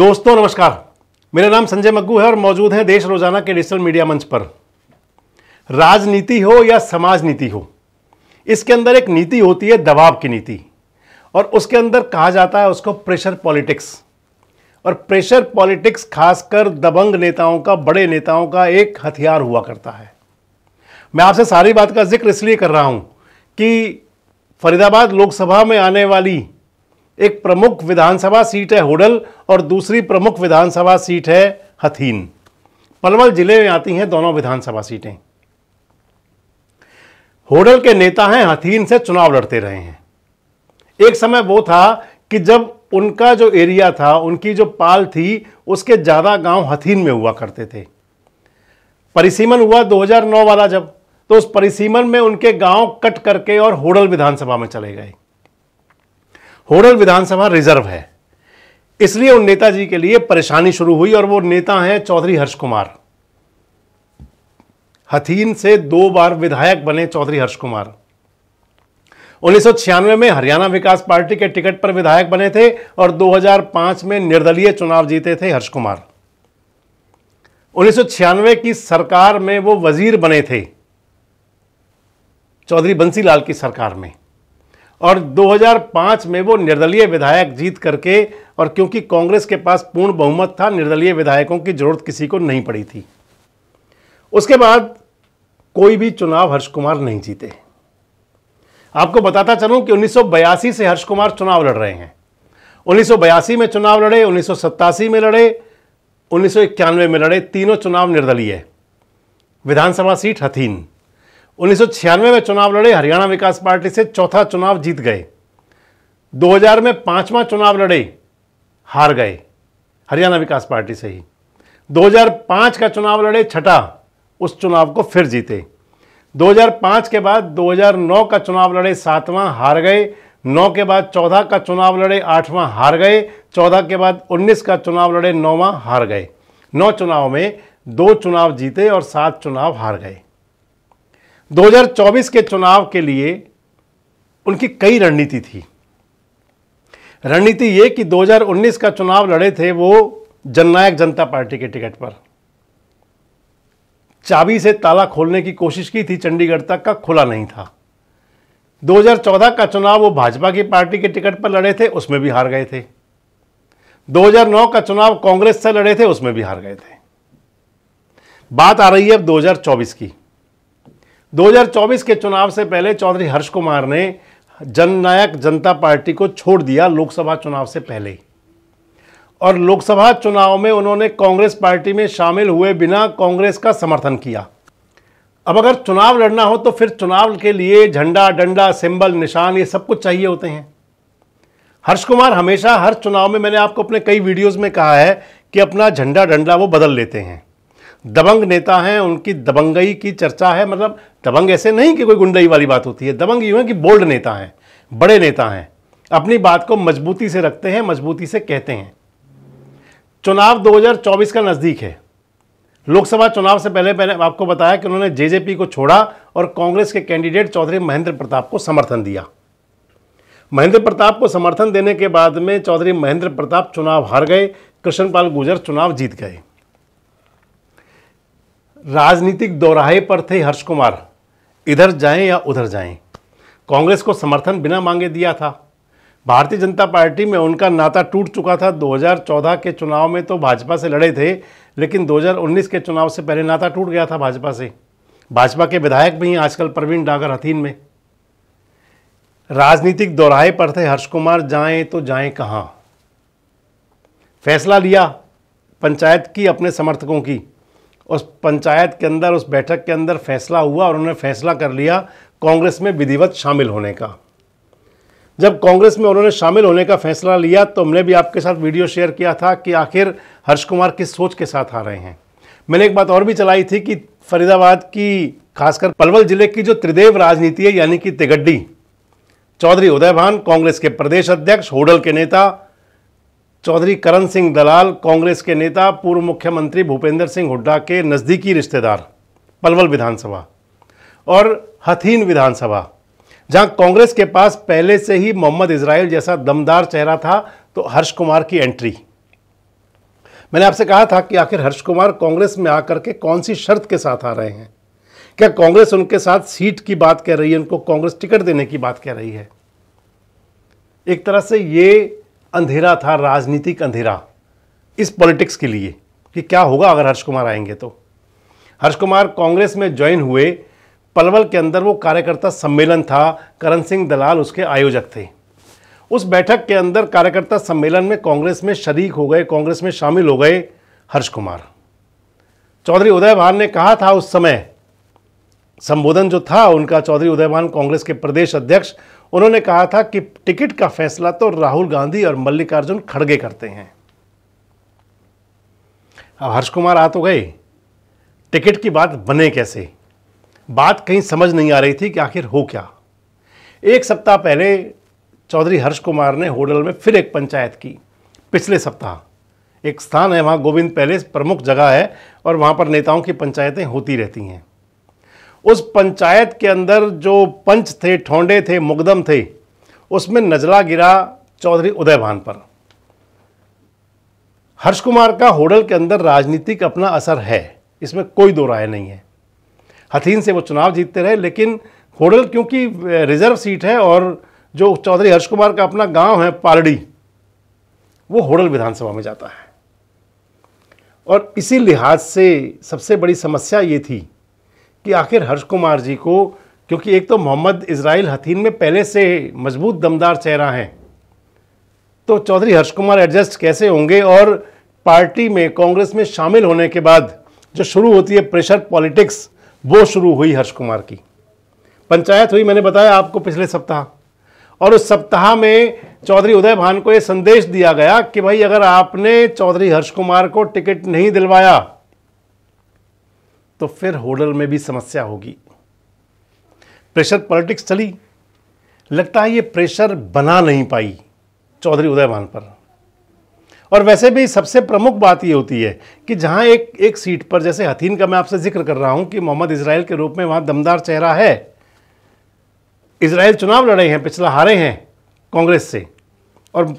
दोस्तों नमस्कार मेरा नाम संजय मग्गू है और मौजूद है देश रोजाना के डिजिटल मीडिया मंच पर राजनीति हो या समाज नीति हो इसके अंदर एक नीति होती है दबाव की नीति और उसके अंदर कहा जाता है उसको प्रेशर पॉलिटिक्स और प्रेशर पॉलिटिक्स खासकर दबंग नेताओं का बड़े नेताओं का एक हथियार हुआ करता है मैं आपसे सारी बात का जिक्र इसलिए कर रहा हूं कि फरीदाबाद लोकसभा में आने वाली एक प्रमुख विधानसभा सीट है होडल और दूसरी प्रमुख विधानसभा सीट है हथीन पलवल जिले में आती हैं दोनों विधानसभा सीटें होडल के नेता हैं हथीन से चुनाव लड़ते रहे हैं एक समय वो था कि जब उनका जो एरिया था उनकी जो पाल थी उसके ज़्यादा गांव हथीन में हुआ करते थे परिसीमन हुआ 2009 वाला जब तो उस परिसीमन में उनके गांव कट करके और होडल विधानसभा में चले गए होडल विधानसभा रिजर्व है इसलिए उन नेताजी के लिए परेशानी शुरू हुई और वो नेता हैं चौधरी हर्ष कुमार हथीन से दो बार विधायक बने चौधरी हर्ष कुमार उन्नीस में हरियाणा विकास पार्टी के टिकट पर विधायक बने थे और 2005 में निर्दलीय चुनाव जीते थे हर्ष कुमार उन्नीस की सरकार में वो वजीर बने थे चौधरी बंसीलाल की सरकार में और 2005 में वो निर्दलीय विधायक जीत करके और क्योंकि कांग्रेस के पास पूर्ण बहुमत था निर्दलीय विधायकों की जरूरत किसी को नहीं पड़ी थी उसके बाद कोई भी चुनाव हर्ष कुमार नहीं जीते आपको बताता चलूं कि उन्नीस से हर्ष कुमार चुनाव लड़ रहे हैं उन्नीस में चुनाव लड़े उन्नीस में लड़े उन्नीस में लड़े तीनों चुनाव निर्दलीय विधानसभा सीट हथीन उन्नीस में चुनाव लड़े हरियाणा विकास पार्टी से चौथा चुनाव जीत गए 2000 में पांचवा चुनाव लड़े हार गए हरियाणा विकास पार्टी से ही 2005 का चुनाव लड़े छठा उस चुनाव को फिर जीते 2005 के बाद 2009 का चुनाव लड़े सातवां हार गए नौ के बाद चौदह का चुनाव लड़े आठवां हार गए चौदह के बाद उन्नीस का चुनाव लड़े नौवां हार गए नौ चुनाव में दो चुनाव जीते और सात चुनाव हार गए 2024 के चुनाव के लिए उनकी कई रणनीति थी रणनीति ये कि 2019 का चुनाव लड़े थे वो जननायक जनता पार्टी के टिकट पर चाबी से ताला खोलने की कोशिश की थी चंडीगढ़ तक का खुला नहीं था 2014 का चुनाव वो भाजपा की पार्टी के टिकट पर लड़े थे उसमें भी हार गए थे 2009 का चुनाव कांग्रेस से लड़े थे उसमें भी हार गए थे बात आ रही है अब 2024 की 2024 के चुनाव से पहले चौधरी हर्ष कुमार ने जननायक जनता पार्टी को छोड़ दिया लोकसभा चुनाव से पहले और लोकसभा चुनाव में उन्होंने कांग्रेस पार्टी में शामिल हुए बिना कांग्रेस का समर्थन किया अब अगर चुनाव लड़ना हो तो फिर चुनाव के लिए झंडा डंडा सिंबल निशान ये सब कुछ चाहिए होते हैं हर्ष कुमार हमेशा हर चुनाव में मैंने आपको अपने कई वीडियोस में कहा है कि अपना झंडा डंडा वो बदल लेते हैं दबंग नेता हैं उनकी दबंगई की चर्चा है मतलब दबंग ऐसे नहीं कि कोई गुंडई वाली बात होती है दबंग यूँ है कि बोल्ड नेता हैं बड़े नेता हैं अपनी बात को मजबूती से रखते हैं मजबूती से कहते हैं चुनाव 2024 का नज़दीक है लोकसभा चुनाव से पहले पहले आपको बताया कि उन्होंने जेजेपी को छोड़ा और कांग्रेस के कैंडिडेट चौधरी महेंद्र प्रताप को समर्थन दिया महेंद्र प्रताप को समर्थन देने के बाद में चौधरी महेंद्र प्रताप चुनाव हार गए कृष्णपाल गुर्जर चुनाव जीत गए राजनीतिक दोराहे पर थे हर्ष कुमार इधर जाएं या उधर जाएं कांग्रेस को समर्थन बिना मांगे दिया था भारतीय जनता पार्टी में उनका नाता टूट चुका था 2014 के चुनाव में तो भाजपा से लड़े थे लेकिन 2019 के चुनाव से पहले नाता टूट गया था भाजपा से भाजपा के विधायक भी हैं आजकल प्रवीण डागर हथीन में राजनीतिक दोराहे पर थे हर्ष कुमार जाएं तो जाएं कहाँ फैसला लिया पंचायत की अपने समर्थकों की उस पंचायत के अंदर उस बैठक के अंदर फैसला हुआ और उन्होंने फैसला कर लिया कांग्रेस में विधिवत शामिल होने का जब कांग्रेस में उन्होंने शामिल होने का फैसला लिया तो हमने भी आपके साथ वीडियो शेयर किया था कि आखिर हर्ष कुमार किस सोच के साथ आ रहे हैं मैंने एक बात और भी चलाई थी कि फरीदाबाद की खासकर पलवल जिले की जो त्रिदेव राजनीति है यानी कि तिगड्डी चौधरी उदयभान कांग्रेस के प्रदेश अध्यक्ष होडल के नेता चौधरी करण सिंह दलाल कांग्रेस के नेता पूर्व मुख्यमंत्री भूपेंद्र सिंह हुड्डा के नज़दीकी रिश्तेदार पलवल विधानसभा और हथीन विधानसभा जहां कांग्रेस के पास पहले से ही मोहम्मद इसराइल जैसा दमदार चेहरा था तो हर्ष कुमार की एंट्री मैंने आपसे कहा था कि आखिर हर्ष कुमार कांग्रेस में आकर के कौन सी शर्त के साथ आ रहे हैं क्या कांग्रेस उनके साथ सीट की बात कह रही है उनको कांग्रेस टिकट देने की बात कह रही है एक तरह से ये अंधेरा था राजनीतिक अंधेरा इस पॉलिटिक्स के लिए कि क्या होगा अगर हर्ष कुमार आएंगे तो हर्ष कुमार कांग्रेस में ज्वाइन हुए पलवल के अंदर वो कार्यकर्ता सम्मेलन था करण सिंह दलाल उसके आयोजक थे उस बैठक के अंदर कार्यकर्ता सम्मेलन में कांग्रेस में शरीक हो गए कांग्रेस में शामिल हो गए हर्ष कुमार चौधरी उदयभान ने कहा था उस समय संबोधन जो था उनका चौधरी उदयभान कांग्रेस के प्रदेश अध्यक्ष उन्होंने कहा था कि टिकट का फैसला तो राहुल गांधी और मल्लिकार्जुन खड़गे करते हैं अब हर्ष कुमार आ तो गए टिकट की बात बने कैसे बात कहीं समझ नहीं आ रही थी कि आखिर हो क्या एक सप्ताह पहले चौधरी हर्ष कुमार ने होटल में फिर एक पंचायत की पिछले सप्ताह एक स्थान है वहाँ गोविंद पैलेस प्रमुख जगह है और वहाँ पर नेताओं की पंचायतें होती रहती हैं उस पंचायत के अंदर जो पंच थे ठोंडे थे मुकदम थे उसमें नजला गिरा चौधरी उदयभान पर हर्ष कुमार का होडल के अंदर राजनीतिक अपना असर है इसमें कोई दो राय नहीं है हथीन से वो चुनाव जीतते रहे लेकिन होडल क्योंकि रिजर्व सीट है और जो चौधरी हर्ष कुमार का अपना गांव है पालड़ी वो होडल विधानसभा में जाता है और इसी लिहाज से सबसे बड़ी समस्या ये थी कि आखिर हर्ष कुमार जी को क्योंकि एक तो मोहम्मद इसराइल हथीन में पहले से मजबूत दमदार चेहरा हैं तो चौधरी हर्ष कुमार एडजस्ट कैसे होंगे और पार्टी में कांग्रेस में शामिल होने के बाद जो शुरू होती है प्रेशर पॉलिटिक्स वो शुरू हुई हर्ष कुमार की पंचायत हुई मैंने बताया आपको पिछले सप्ताह और उस सप्ताह में चौधरी उदय भान को ये संदेश दिया गया कि भाई अगर आपने चौधरी हर्ष कुमार को टिकट नहीं दिलवाया तो फिर होडल में भी समस्या होगी प्रेशर पॉलिटिक्स चली लगता है ये प्रेशर बना नहीं पाई चौधरी उदयमान पर और वैसे भी सबसे प्रमुख बात ये होती है कि जहां एक एक सीट पर जैसे हथीन का मैं आपसे जिक्र कर रहा हूं कि मोहम्मद इसराइल के रूप में वहां दमदार चेहरा है इसराइल चुनाव लड़े हैं पिछला हारे हैं कांग्रेस से और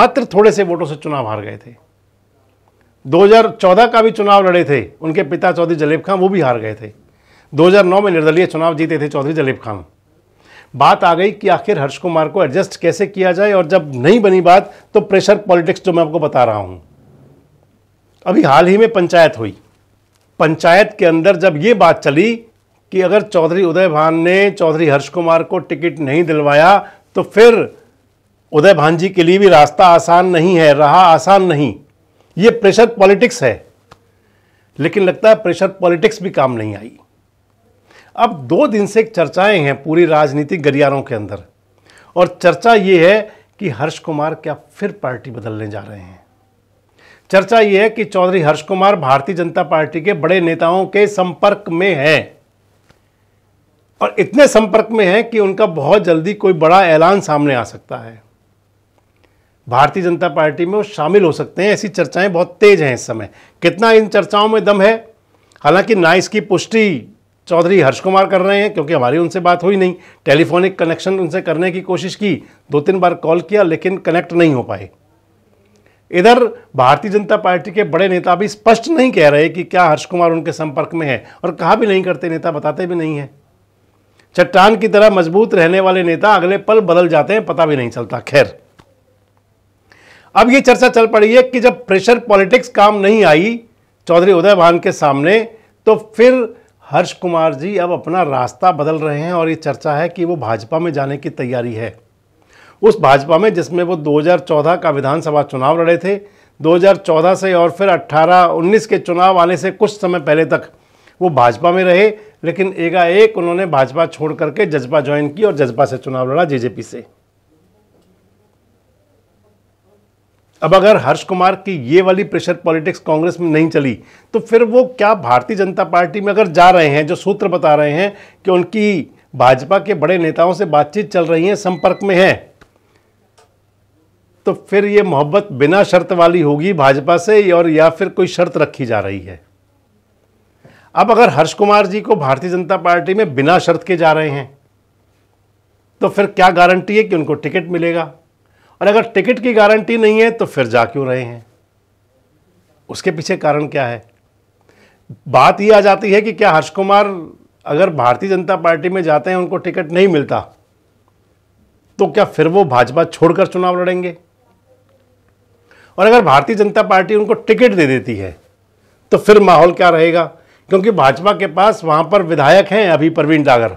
मात्र थोड़े से वोटों से चुनाव हार गए थे 2014 का भी चुनाव लड़े थे उनके पिता चौधरी जलेब खान वो भी हार गए थे 2009 में निर्दलीय चुनाव जीते थे चौधरी जलेब खान बात आ गई कि आखिर हर्ष कुमार को एडजस्ट कैसे किया जाए और जब नहीं बनी बात तो प्रेशर पॉलिटिक्स जो मैं आपको बता रहा हूं अभी हाल ही में पंचायत हुई पंचायत के अंदर जब ये बात चली कि अगर चौधरी उदय भान ने चौधरी हर्ष कुमार को टिकट नहीं दिलवाया तो फिर उदय भान जी के लिए भी रास्ता आसान नहीं है रहा आसान नहीं ये प्रेशर पॉलिटिक्स है लेकिन लगता है प्रेशर पॉलिटिक्स भी काम नहीं आई अब दो दिन से चर्चाएं हैं पूरी राजनीतिक गलियारों के अंदर और चर्चा ये है कि हर्ष कुमार क्या फिर पार्टी बदलने जा रहे हैं चर्चा ये है कि चौधरी हर्ष कुमार भारतीय जनता पार्टी के बड़े नेताओं के संपर्क में है और इतने संपर्क में है कि उनका बहुत जल्दी कोई बड़ा ऐलान सामने आ सकता है भारतीय जनता पार्टी में वो शामिल हो सकते हैं ऐसी चर्चाएं बहुत तेज हैं इस समय कितना इन चर्चाओं में दम है हालांकि ना इसकी पुष्टि चौधरी हर्ष कुमार कर रहे हैं क्योंकि हमारी उनसे बात हुई नहीं टेलीफोनिक कनेक्शन उनसे करने की कोशिश की दो तीन बार कॉल किया लेकिन कनेक्ट नहीं हो पाए इधर भारतीय जनता पार्टी के बड़े नेता भी स्पष्ट नहीं कह रहे कि क्या हर्ष कुमार उनके संपर्क में है और कहा भी नहीं करते नेता बताते भी नहीं हैं चट्टान की तरह मजबूत रहने वाले नेता अगले पल बदल जाते हैं पता भी नहीं चलता खैर अब ये चर्चा चल पड़ी है कि जब प्रेशर पॉलिटिक्स काम नहीं आई चौधरी उदय भान के सामने तो फिर हर्ष कुमार जी अब अपना रास्ता बदल रहे हैं और ये चर्चा है कि वो भाजपा में जाने की तैयारी है उस भाजपा में जिसमें वो 2014 का विधानसभा चुनाव लड़े थे 2014 से और फिर 18-19 के चुनाव आने से कुछ समय पहले तक वो भाजपा में रहे लेकिन एकाएक उन्होंने भाजपा छोड़ करके जजपा ज्वाइन की और जजपा से चुनाव लड़ा जेजेपी से अब अगर हर्ष कुमार की ये वाली प्रेशर पॉलिटिक्स कांग्रेस में नहीं चली तो फिर वो क्या भारतीय जनता पार्टी में अगर जा रहे हैं जो सूत्र बता रहे हैं कि उनकी भाजपा के बड़े नेताओं से बातचीत चल रही है संपर्क में है तो फिर ये मोहब्बत बिना शर्त वाली होगी भाजपा से और या फिर कोई शर्त रखी जा रही है अब अगर हर्ष कुमार जी को भारतीय जनता पार्टी में बिना शर्त के जा रहे हैं तो फिर क्या गारंटी है कि उनको टिकट मिलेगा और अगर टिकट की गारंटी नहीं है तो फिर जा क्यों रहे हैं उसके पीछे कारण क्या है बात यह आ जाती है कि क्या हर्ष कुमार अगर भारतीय जनता पार्टी में जाते हैं उनको टिकट नहीं मिलता तो क्या फिर वो भाजपा छोड़कर चुनाव लड़ेंगे और अगर भारतीय जनता पार्टी उनको टिकट दे देती है तो फिर माहौल क्या रहेगा क्योंकि भाजपा के पास वहां पर विधायक हैं अभी प्रवीण डागर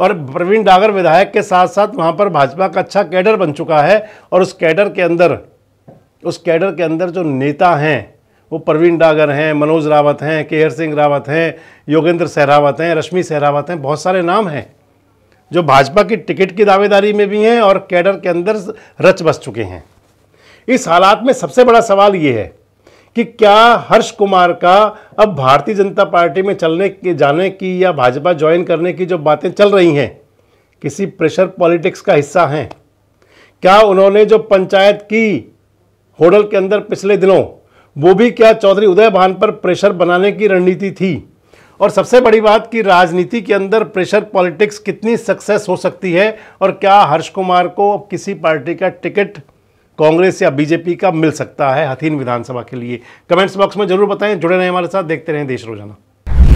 और प्रवीण डागर विधायक के साथ साथ वहाँ पर भाजपा का अच्छा कैडर बन चुका है और उस कैडर के अंदर उस कैडर के अंदर जो नेता हैं वो प्रवीण डागर हैं मनोज रावत हैं केहर सिंह रावत हैं योगेंद्र सहरावत हैं रश्मि सहरावत हैं बहुत सारे नाम हैं जो भाजपा की टिकट की दावेदारी में भी हैं और कैडर के अंदर रच बस चुके हैं इस हालात में सबसे बड़ा सवाल ये है कि क्या हर्ष कुमार का अब भारतीय जनता पार्टी में चलने के जाने की या भाजपा ज्वाइन करने की जो बातें चल रही हैं किसी प्रेशर पॉलिटिक्स का हिस्सा हैं क्या उन्होंने जो पंचायत की होटल के अंदर पिछले दिनों वो भी क्या चौधरी उदय भान पर प्रेशर बनाने की रणनीति थी और सबसे बड़ी बात कि राजनीति के अंदर प्रेशर पॉलिटिक्स कितनी सक्सेस हो सकती है और क्या हर्ष कुमार को अब किसी पार्टी का टिकट कांग्रेस या बीजेपी का मिल सकता है हथीन विधानसभा के लिए कमेंट्स बॉक्स में जरूर बताएं जुड़े रहें हमारे साथ देखते रहें देश रोजाना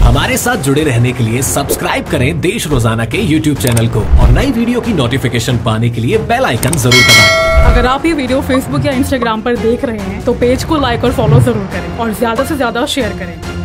हमारे साथ जुड़े रहने के लिए सब्सक्राइब करें देश रोजाना के यूट्यूब चैनल को और नई वीडियो की नोटिफिकेशन पाने के लिए बेल आइकन जरूर दबाएं। अगर आप ये वीडियो फेसबुक या इंस्टाग्राम पर देख रहे हैं तो पेज को लाइक और फॉलो जरूर करें और ज्यादा से ज्यादा शेयर करें